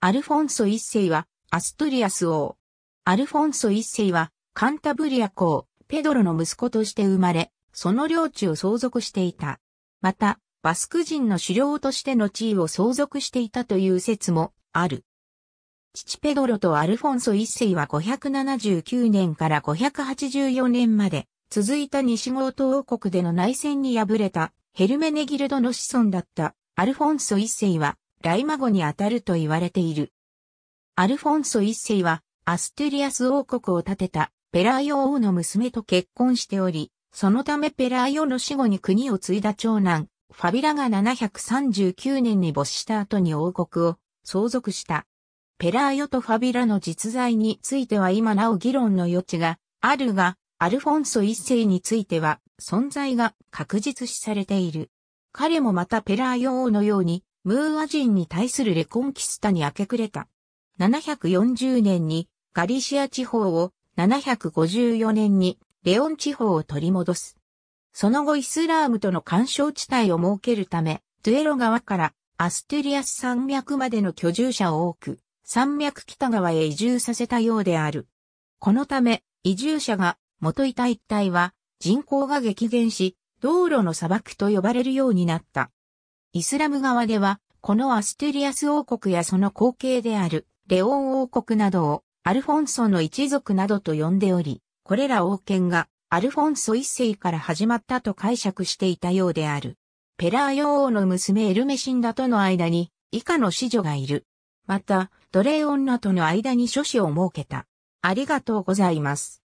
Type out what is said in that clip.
アルフォンソ一世は、アストリアス王。アルフォンソ一世は、カンタブリア公、ペドロの息子として生まれ、その領地を相続していた。また、バスク人の首領としての地位を相続していたという説もある。父ペドロとアルフォンソ一世は579年から584年まで続いた西郷東王国での内戦に敗れたヘルメネギルドの子孫だったアルフォンソ一世はライマ語にあたると言われている。アルフォンソ一世は、アステリアス王国を建てたペラーヨ王の娘と結婚しており、そのためペラーヨの死後に国を継いだ長男、ファビラが739年に没した後に王国を相続した。ペラーヨとファビラの実在については今なお議論の余地があるが、アルフォンソ一世については存在が確実視されている。彼もまたペラーヨ王のようにムーア人に対するレコンキスタに明け暮れた。740年にガリシア地方を、754年にレオン地方を取り戻す。その後イスラームとの干渉地帯を設けるため、トゥエロ川からアステリアス山脈までの居住者を多く、山脈北側へ移住させたようである。このため、移住者が元いた一帯は人口が激減し、道路の砂漠と呼ばれるようになった。イスラム側では、このアステリアス王国やその後継であるレオン王国などをアルフォンソの一族などと呼んでおり、これら王権がアルフォンソ一世から始まったと解釈していたようである。ペラーヨ王の娘エルメシンダとの間に以下の子女がいる。また、奴隷女との間に諸子を設けた。ありがとうございます。